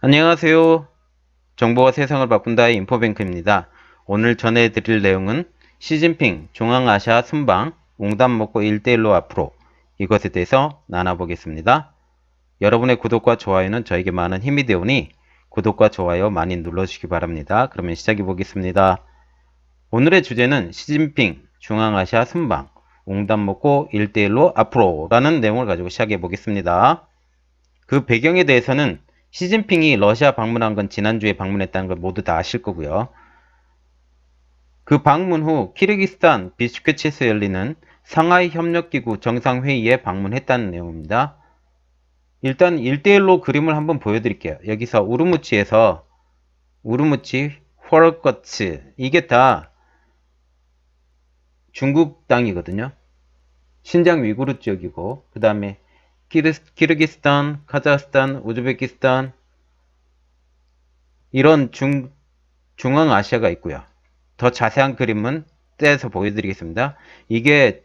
안녕하세요. 정보와 세상을 바꾼다의 인포뱅크입니다. 오늘 전해드릴 내용은 시진핑 중앙아시아 순방 웅담 먹고 1대1로 앞으로 이것에 대해서 나눠보겠습니다. 여러분의 구독과 좋아요는 저에게 많은 힘이 되오니 구독과 좋아요 많이 눌러주시기 바랍니다. 그러면 시작해 보겠습니다. 오늘의 주제는 시진핑 중앙아시아 순방 웅담 먹고 1대1로 앞으로 라는 내용을 가지고 시작해 보겠습니다. 그 배경에 대해서는 시진핑이 러시아 방문한 건 지난주에 방문했다는 걸 모두 다 아실 거고요. 그 방문 후 키르기스탄 비슈케치에서 열리는 상하이 협력기구 정상회의에 방문했다는 내용입니다. 일단 1대1로 그림을 한번 보여드릴게요. 여기서 우르무치에서 우르무치, 홀거츠 이게 다 중국 땅이거든요. 신장 위구르 지역이고 그 다음에 키르, 키르기스탄, 카자흐스탄, 우즈베키스탄 이런 중, 중앙아시아가 있고요. 더 자세한 그림은 떼서 보여드리겠습니다. 이게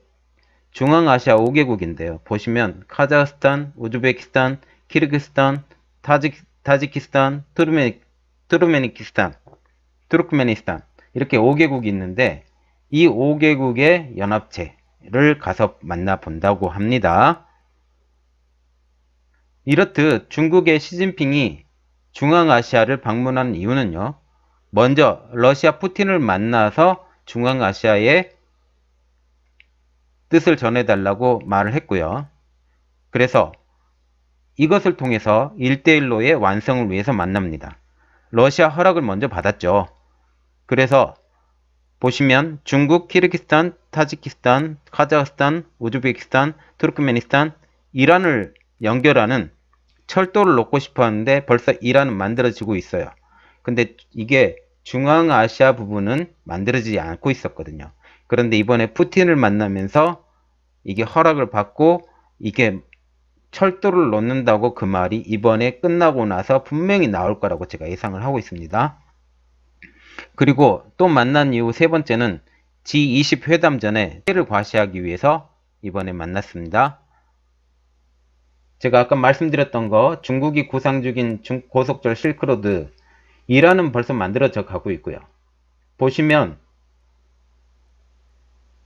중앙아시아 5개국인데요. 보시면 카자흐스탄, 우즈베키스탄, 키르기스탄, 타지, 타지키스탄, 트루메 투르메니키스탄, 트루크메니스탄 이렇게 5개국이 있는데 이 5개국의 연합체를 가서 만나본다고 합니다. 이렇듯 중국의 시진핑이 중앙아시아를 방문한 이유는요. 먼저 러시아 푸틴을 만나서 중앙아시아의 뜻을 전해달라고 말을 했고요. 그래서 이것을 통해서 일대일로의 완성을 위해서 만납니다. 러시아 허락을 먼저 받았죠. 그래서 보시면 중국, 키르기스탄, 타지키스탄, 카자흐스탄, 우즈베키스탄, 투르크메니스탄, 이란을 연결하는 철도를 놓고 싶었는데 벌써 이란은 만들어지고 있어요. 근데 이게 중앙아시아 부분은 만들어지지 않고 있었거든요. 그런데 이번에 푸틴을 만나면서 이게 허락을 받고 이게 철도를 놓는다고 그 말이 이번에 끝나고 나서 분명히 나올 거라고 제가 예상을 하고 있습니다. 그리고 또 만난 이후 세 번째는 G20 회담 전에 해를 과시하기 위해서 이번에 만났습니다. 제가 아까 말씀드렸던 거 중국이 구상 중인 고속절 실크로드 이라는 벌써 만들어져 가고 있고요. 보시면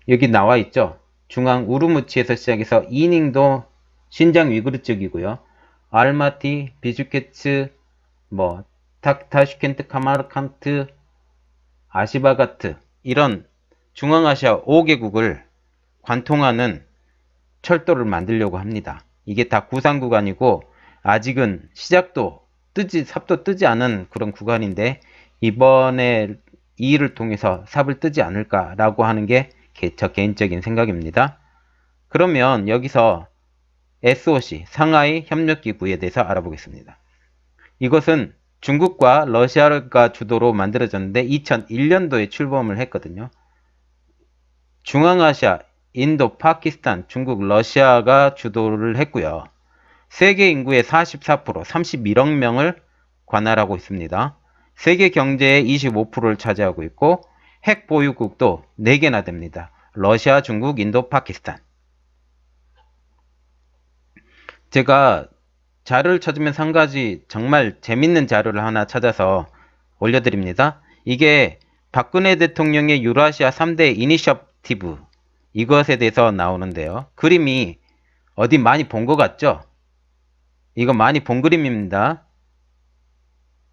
여기 나와 있죠. 중앙 우르무치에서 시작해서 이닝도 신장 위그르 쪽이고요. 알마티, 비주케츠, 뭐 타슈켄트, 카마르칸트, 아시바가트 이런 중앙아시아 5개국을 관통하는 철도를 만들려고 합니다. 이게 다 구상 구간이고 아직은 시작도 뜨지 삽도 뜨지 않은 그런 구간인데 이번에 이 일을 통해서 삽을 뜨지 않을까라고 하는 게 개척 개인적인 생각입니다. 그러면 여기서 SOC 상하이 협력기구에 대해서 알아보겠습니다. 이것은 중국과 러시아가 주도로 만들어졌는데 2001년도에 출범을 했거든요. 중앙아시아 인도, 파키스탄, 중국, 러시아가 주도를 했고요. 세계 인구의 44%, 31억 명을 관할하고 있습니다. 세계 경제의 25%를 차지하고 있고 핵 보유국도 4개나 됩니다. 러시아, 중국, 인도, 파키스탄. 제가 자료를 찾으면서 한 가지 정말 재밌는 자료를 하나 찾아서 올려드립니다. 이게 박근혜 대통령의 유라시아 3대 이니셔티브 이것에 대해서 나오는데요. 그림이 어디 많이 본 것 같죠? 이거 많이 본 그림입니다.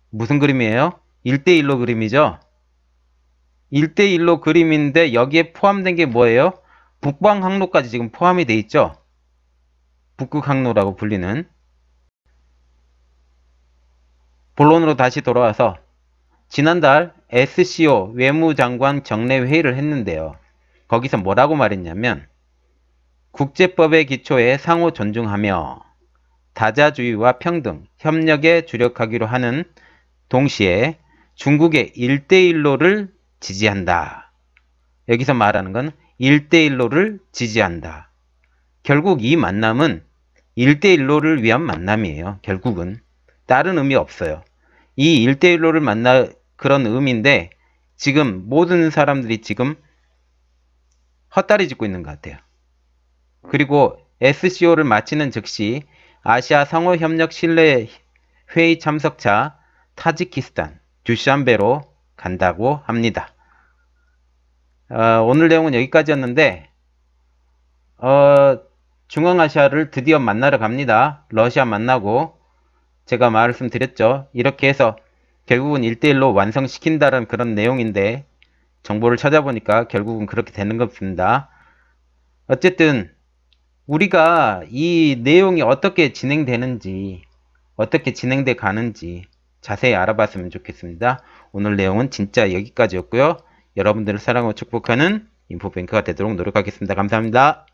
무슨 그림이에요? 1대1로 그림이죠? 1대1로 그림인데 여기에 포함된 게 뭐예요? 북방 항로까지 지금 포함이 돼 있죠? 북극 항로라고 불리는 본론으로 다시 돌아와서 지난달 SCO 외무장관 정례회의를 했는데요. 거기서 뭐라고 말했냐면 국제법의 기초에 상호 존중하며 다자주의와 평등, 협력에 주력하기로 하는 동시에 중국의 일대일로를 지지한다. 여기서 말하는 건 일대일로를 지지한다. 결국 이 만남은 일대일로를 위한 만남이에요. 결국은. 다른 의미 없어요. 이 일대일로를 만나 그런 의미인데 지금 모든 사람들이 지금 헛다리 짚고 있는 것 같아요. 음. 그리고 SCO를 마치는 즉시 아시아 상호협력 신뢰 회의 참석차 타지키스탄 듀샨베로 간다고 합니다. 어, 오늘 내용은 여기까지였는데 어, 중앙아시아를 드디어 만나러 갑니다. 러시아 만나고 제가 말씀드렸죠. 이렇게 해서 결국은 1대1로 완성시킨다는 그런 내용인데 정보를 찾아보니까 결국은 그렇게 되는 겁니다. 어쨌든 우리가 이 내용이 어떻게 진행되는지 어떻게 진행돼 가는지 자세히 알아봤으면 좋겠습니다. 오늘 내용은 진짜 여기까지였고요. 여러분들을 사랑하고 축복하는 인포뱅크가 되도록 노력하겠습니다. 감사합니다.